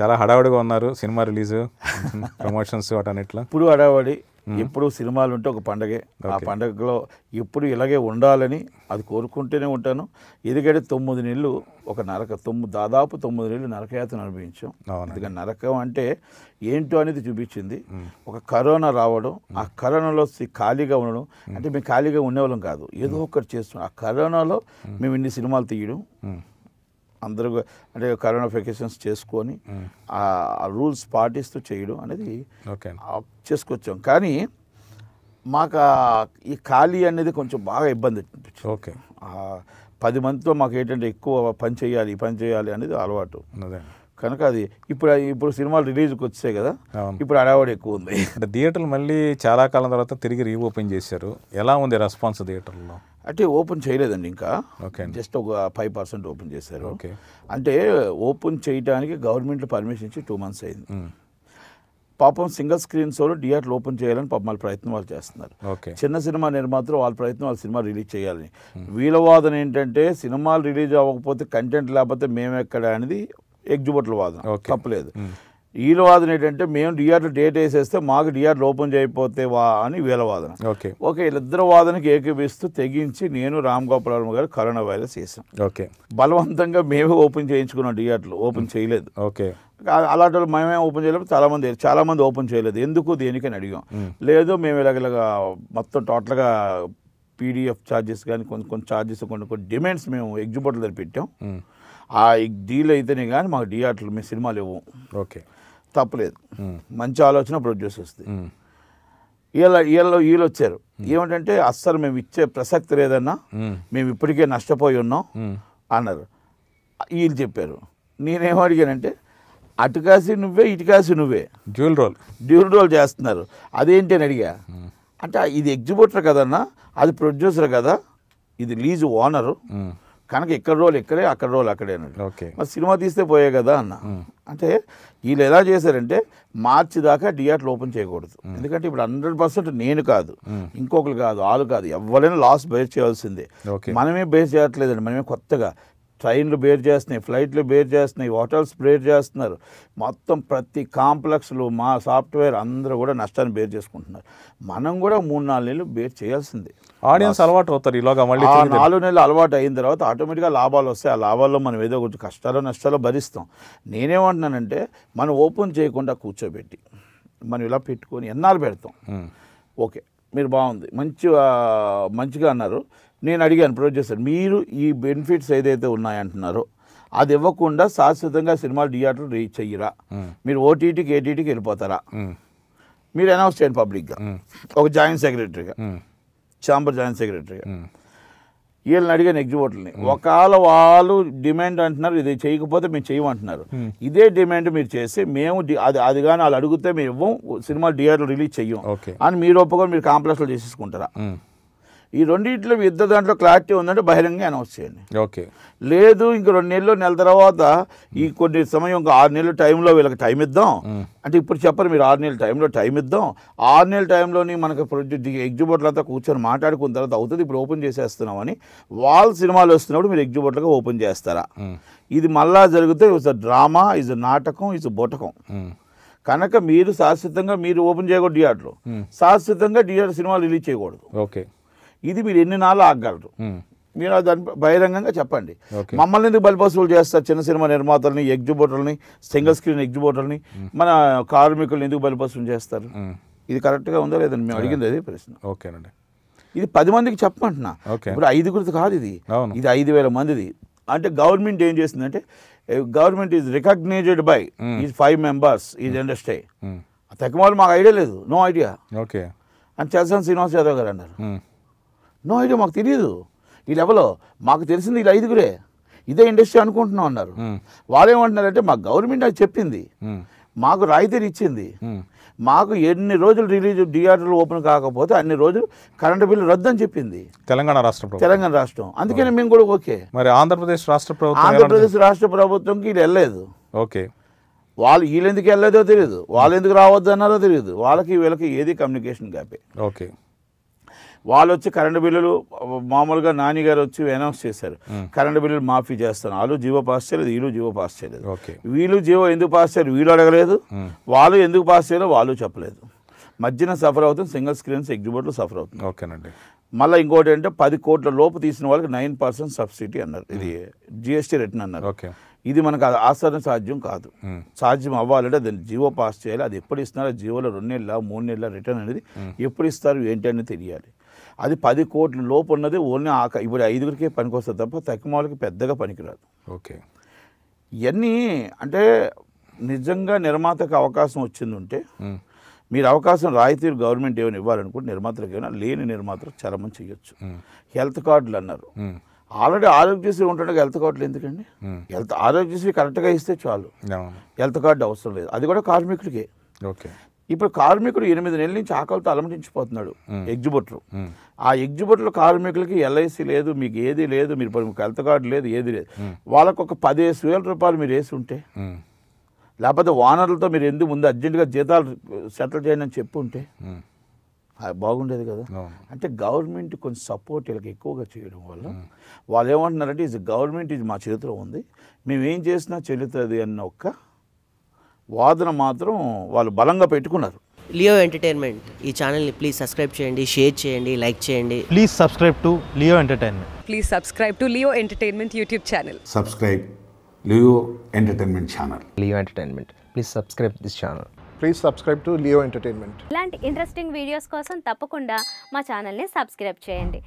చాలా హడావుడిగా ఉన్నారు సినిమా రిలీజ్ ప్రమోషన్స్ వాటన్నిట్లో ఇప్పుడు హడావుడి ఎప్పుడు సినిమాలు ఉంటే ఒక పండగే ఆ పండగలో ఎప్పుడు ఇలాగే ఉండాలని అది కోరుకుంటూనే ఉంటాను ఎందుకంటే తొమ్మిది నెలలు ఒక నరక తొమ్మిది దాదాపు తొమ్మిది నెలలు నరకయాత్రను అనుభవించాం అందుకని నరకం అంటే ఏంటో అనేది చూపించింది ఒక కరోనా రావడం ఆ కరోనాలో ఖాళీగా ఉండడం అంటే మేము ఖాళీగా ఉండేవాళ్ళం కాదు ఏదో ఒకటి చేస్తున్నాం ఆ కరోనాలో మేము ఇన్ని సినిమాలు తీయడం అందరూ అంటే కరోనా వెకేషన్స్ చేసుకొని ఆ రూల్స్ పాటిస్తూ చేయడం అనేది చేసుకొచ్చాం కానీ మాకు ఈ ఖాళీ అనేది కొంచెం బాగా ఇబ్బంది ఓకే పది మందితో మాకు ఏంటంటే ఎక్కువ పని చేయాలి పని చేయాలి అనేది అలవాటు కనుక అది ఇప్పుడు ఇప్పుడు సినిమాలు రిలీజ్కి వచ్చాయి కదా ఇప్పుడు అడవాడు ఎక్కువ ఉంది అంటే థియేటర్లు మళ్ళీ చాలా కాలం తర్వాత తిరిగి రీఓపెన్ చేశారు ఎలా ఉంది రెస్పాన్స్ థియేటర్లో అంటే ఓపెన్ చేయలేదండి ఇంకా ఓకే జస్ట్ ఒక ఫైవ్ పర్సెంట్ ఓపెన్ చేశారు ఓకే అంటే ఓపెన్ చేయడానికి గవర్నమెంట్ పర్మిషన్ ఇచ్చి టూ మంత్స్ అయింది పాపం సింగిల్ స్క్రీన్స్ వాళ్ళు డిఆర్లు ఓపెన్ చేయాలని పాపం వాళ్ళ ప్రయత్నం వాళ్ళు చేస్తున్నారు చిన్న సినిమా నిర్మాతలు వాళ్ళ ప్రయత్నం వాళ్ళ సినిమా రిలీజ్ చేయాలని వీళ్ళ వాదన ఏంటంటే సినిమాలు రిలీజ్ అవ్వకపోతే కంటెంట్ లేకపోతే మేము ఎక్కడ అనేది ఎగ్జిబిట్ల వాదన తప్పలేదు వీళ్ళ వాదన ఏంటంటే మేము డిఆర్లు డేట్ వేసేస్తే మాకు డిఆర్లు ఓపెన్ చేయకపోతే వా అని వీళ్ళ వాదన ఓకే ఓకే వీళ్ళిద్దరు వాదనకి ఏకీపిస్తూ తెగించి నేను రామ్ గోపాల్ వర్మ గారు కరోనా వైరస్ చేసాం ఓకే బలవంతంగా మేమే ఓపెన్ చేయించుకున్నాం డిఆర్లు ఓపెన్ చేయలేదు ఓకే అలాంటి వాళ్ళు మేమే ఓపెన్ చేయలేదు చాలామంది చాలామంది ఓపెన్ చేయలేదు ఎందుకు దేనికని అడిగాం లేదు మేము ఇలాగ మొత్తం టోటల్గా పీడిఎఫ్ ఛార్జెస్ కానీ కొంచెం కొన్ని ఛార్జెస్ కొన్ని కొన్ని డిమాండ్స్ మేము ఎగ్జిబిటర్లు పెట్టాం ఆ డీల్ అయితేనే కానీ మాకు థియేటర్లు మీ సినిమాలు ఇవ్వం ఓకే తప్పలేదు మంచి ఆలోచన ప్రొడ్యూస్ వస్తుంది వీళ్ళ వీళ్ళ వీళ్ళు వచ్చారు ఏమిటంటే అస్సలు మేము ఇచ్చే ప్రసక్తి లేదన్నా మేము ఇప్పటికే నష్టపోయి ఉన్నాం అన్నారు వీళ్ళు చెప్పారు నేనేమో అడిగానంటే అటు కాసి నువ్వే ఇటు కాసి నువ్వే డ్యూల్ రోల్ డ్యూల్ రోల్ చేస్తున్నారు అదేంటి అని అడిగా అంటే ఇది ఎగ్జిబ్యూటర్ కదన్నా అది ప్రొడ్యూసర్ కదా ఇది లీజు ఓనరు కనుక ఇక్కడ రోల్ ఇక్కడే అక్కడ రోల్ అక్కడే ఓకే మరి సినిమా తీస్తే పోయే కదా అన్న అంటే వీళ్ళు ఎలా చేశారంటే మార్చి దాకా థియేటర్లు ఓపెన్ చేయకూడదు ఎందుకంటే ఇప్పుడు హండ్రెడ్ పర్సెంట్ నేను కాదు ఇంకొకరు కాదు వాళ్ళు కాదు ఎవరైనా లాస్ బేస్ చేయాల్సిందే మనమే బేస్ చేయట్లేదండి మనమే కొత్తగా ట్రైన్లు బేర్ చేస్తున్నాయి ఫ్లైట్లు బేర్ చేస్తున్నాయి హోటల్స్ బేర్ చేస్తున్నారు మొత్తం ప్రతి కాంప్లెక్స్లు మా సాఫ్ట్వేర్ అందరూ కూడా నష్టాన్ని బేర్ చేసుకుంటున్నారు మనం కూడా మూడు నాలుగు నెలలు బేర్ చేయాల్సిందే ఆడియన్స్ అలవాటు అవుతారు ఇలాగా మళ్ళీ నాలుగు నెలలు అలవాటు అయిన తర్వాత ఆటోమేటిక్గా లాభాలు వస్తాయి ఆ లాభాల్లో మనం ఏదో కొంచెం కష్టాలు నష్టాలు భరిస్తాం నేనేమంటున్నానంటే మనం ఓపెన్ చేయకుండా కూర్చోబెట్టి మనం ఇలా పెట్టుకొని ఎన్నాళ్ళు పెడతాం ఓకే మీరు బాగుంది మంచి మంచిగా అన్నారు నేను అడిగాను ప్రొడ్యూసర్ మీరు ఈ బెనిఫిట్స్ ఏదైతే ఉన్నాయంటున్నారో అది ఇవ్వకుండా శాశ్వతంగా సినిమాలు థియేటర్ రీచ్ అయ్యిరా మీరు ఓటీటీకి ఏటీటీకి వెళ్ళిపోతారా మీరు అనౌన్స్ చేయండి పబ్లిక్గా ఒక జాయింట్ సెక్రటరీగా ఛాంబర్ జాయింట్ సెక్రటరీగా వీళ్ళని అడిగాను ఎగ్జిబిటర్ని ఒకవేళ వాళ్ళు డిమాండ్ అంటున్నారు ఇది చేయకపోతే మేము చేయమంటున్నారు ఇదే డిమాండ్ మీరు చేసి మేము అది అది కానీ వాళ్ళు అడిగితే మేము ఇవ్వం సినిమా థియేటర్ రిలీజ్ చెయ్యం అని మీరు ఒప్పుకొని మీరు కాంప్లెక్స్లో చేసేసుకుంటారా ఈ రెండింటిలో యుద్ధ దాంట్లో క్లారిటీ ఉందంటే బహిరంగంగా అనౌన్స్ చేయండి ఓకే లేదు ఇంక రెండు నెలలు నెల తర్వాత ఈ కొన్ని సమయం ఇంకా ఆరు నెలల టైంలో వీళ్ళకి టైం ఇద్దాం అంటే ఇప్పుడు చెప్పరు మీరు ఆరు నెలల టైంలో టైం ఇద్దాం ఆరు నెలల టైంలోని మనకి అంతా కూర్చొని మాట్లాడుకున్న తర్వాత అవుతుంది ఇప్పుడు ఓపెన్ చేసేస్తున్నామని వాళ్ళ సినిమాలు వస్తున్నప్పుడు మీరు ఎగ్జిబోర్ట్లుగా ఓపెన్ చేస్తారా ఇది మళ్ళా జరిగితే ఇట్స్ డ్రామా ఇజ్ నాటకం ఇజ్ బొటకం కనుక మీరు శాశ్వతంగా మీరు ఓపెన్ చేయకూడదు థియేటర్ శాశ్వతంగా థియేటర్ సినిమాలు రిలీజ్ చేయకూడదు ఓకే ఇది మీరు ఎన్ని నాళ్ళు ఆగలరు మీరు దాన్ని బహిరంగంగా చెప్పండి మమ్మల్ని ఎందుకు బలిపసులు చేస్తారు చిన్న సినిమా నిర్మాతలని ఎగ్జిబోటర్ని సింగిల్ స్క్రీన్ ఎగ్జిబోటర్ని మన కార్మికులను ఎందుకు బలిపసులు చేస్తారు ఇది కరెక్ట్గా ఉందా లేదండి మేము అడిగింది అదే ప్రశ్న ఓకేనండి ఇది పది మందికి చెప్పమంటున్నా ఇప్పుడు ఐదుగురిది కాదు ఇది ఇది ఐదు వేల మందిది అంటే గవర్నమెంట్ ఏం చేసిందంటే గవర్నమెంట్ ఈజ్ రికగ్నైజ్డ్ బై ఈ ఫైవ్ మెంబర్స్ ఈజ్ ఇండస్ట్రీ తక్కువ మాకు ఐడియా లేదు నో ఐడియా ఓకే అని చేస్తాను శ్రీనివాస్ యాదవ్ గారు అన్నారు నో ఐడియా మాకు తెలియదు ఈ లెవెల్లో మాకు తెలిసింది వీళ్ళు ఐదుగురే ఇదే ఇండస్ట్రీ అనుకుంటున్నాం అన్నారు వాళ్ళేమంటున్నారంటే మా గవర్నమెంట్ అది చెప్పింది మాకు రాయితీలు ఇచ్చింది మాకు ఎన్ని రోజులు రిలీజ్ థియేటర్లు ఓపెన్ కాకపోతే అన్ని రోజులు కరెంటు బిల్లు రద్దు అని చెప్పింది తెలంగాణ రాష్ట్రం తెలంగాణ రాష్ట్రం అందుకని మేము కూడా ఓకే మరి ఆంధ్రప్రదేశ్ రాష్ట్ర ప్రభుత్వం ఆంధ్రప్రదేశ్ రాష్ట్ర ప్రభుత్వంకి వీళ్ళు వెళ్ళలేదు ఓకే వాళ్ళు వీళ్ళెందుకు ఎందుకు వెళ్ళలేదో తెలియదు వాళ్ళు ఎందుకు రావద్దు అన్నారో తెలియదు వాళ్ళకి వీళ్ళకి ఏది కమ్యూనికేషన్ గ్యాపే ఓకే వాళ్ళు వచ్చి కరెంటు బిల్లులు మామూలుగా నాని గారు వచ్చి అనౌన్స్ చేశారు కరెంటు బిల్లులు మాఫీ చేస్తాను వాళ్ళు జీవో పాస్ చేయలేదు వీళ్ళు జీవో పాస్ చేయలేదు వీళ్ళు జీవో ఎందుకు పాస్ చేయరు వీళ్ళు అడగలేదు వాళ్ళు ఎందుకు పాస్ చేయాలో వాళ్ళు చెప్పలేదు మధ్యన సఫర్ అవుతుంది సింగిల్ స్క్రీన్స్ ఎగ్జిబిట్లు సఫర్ అవుతుంది ఓకేనండి మళ్ళీ ఇంకోటి అంటే పది కోట్ల లోపు తీసిన వాళ్ళకి నైన్ పర్సెంట్ సబ్సిడీ అన్నారు ఇది జిఎస్టీ రిటర్న్ అన్నారు ఓకే ఇది మనకు ఆసరణ సాధ్యం కాదు సాధ్యం అవ్వాలంటే దాన్ని జీవో పాస్ చేయాలి అది ఎప్పుడు ఇస్తున్నారో జియోలో రెండు నెలల మూడు నెలల రిటర్న్ అనేది ఎప్పుడు ఇస్తారు ఏంటి అనేది తెలియాలి అది పది కోట్ల లోపు ఉన్నది ఓన్లీ ఆక ఇప్పుడు ఐదుగురికే పనికొస్తుంది తప్ప తక్కువ వాళ్ళకి పెద్దగా పనికిరాదు ఓకే ఇవన్నీ అంటే నిజంగా నిర్మాతకు అవకాశం వచ్చింది ఉంటే మీరు అవకాశం రాయితీ గవర్నమెంట్ ఏమైనా ఇవ్వాలనుకుంటే నిర్మాతలకు ఏమైనా లేని నిర్మాతలకు చరమం చేయొచ్చు హెల్త్ కార్డులు అన్నారు ఆల్రెడీ ఆరోగ్యశ్రీ ఉంటుండగా హెల్త్ కార్డులు ఎందుకండి హెల్త్ ఆరోగ్యశ్రీ కరెక్ట్గా ఇస్తే చాలు హెల్త్ కార్డు అవసరం లేదు అది కూడా కార్మికుడికే ఓకే ఇప్పుడు కార్మికుడు ఎనిమిది నెలల నుంచి ఆకలితో అలమటించిపోతున్నాడు ఎగ్జిబుట్లు ఆ ఎగ్జిబుట్లు కార్మికులకి ఎల్ఐసి లేదు మీకు ఏది లేదు మీరు హెల్త్ కార్డు లేదు ఏది లేదు వాళ్ళకు ఒక పదిహేను వేల రూపాయలు మీరు వేసి ఉంటే లేకపోతే ఓనర్లతో మీరు ఎందుకు ముందు అర్జెంటుగా జీతాలు సెటిల్ చేయండి అని చెప్పు ఉంటే బాగుండేది కదా అంటే గవర్నమెంట్ కొంచెం సపోర్ట్ వీళ్ళకి ఎక్కువగా చేయడం వల్ల వాళ్ళు ఏమంటున్నారంటే ఇది గవర్నమెంట్ ఇది మా చేతిలో ఉంది మేము ఏం చేసినా చెల్లుతుంది అన్న ఒక్క వాదన మాత్రం వాళ్ళు బలంగా పెట్టుకున్నారు లియో ఎంటర్టైన్మెంట్ ఈ ఛానల్ని ప్లీజ్ సబ్స్క్రైబ్ చేయండి షేర్ చేయండి లైక్ చేయండి please subscribe to Leo entertainment please subscribe to Leo entertainment YouTube channel subscribe Leo entertainment channel Leo entertainment please subscribe this channel please subscribe to Leo entertainment ఇలాంటి interesting videos కోసం తప్పకుండా మా ఛానల్ని subscribe చేయండి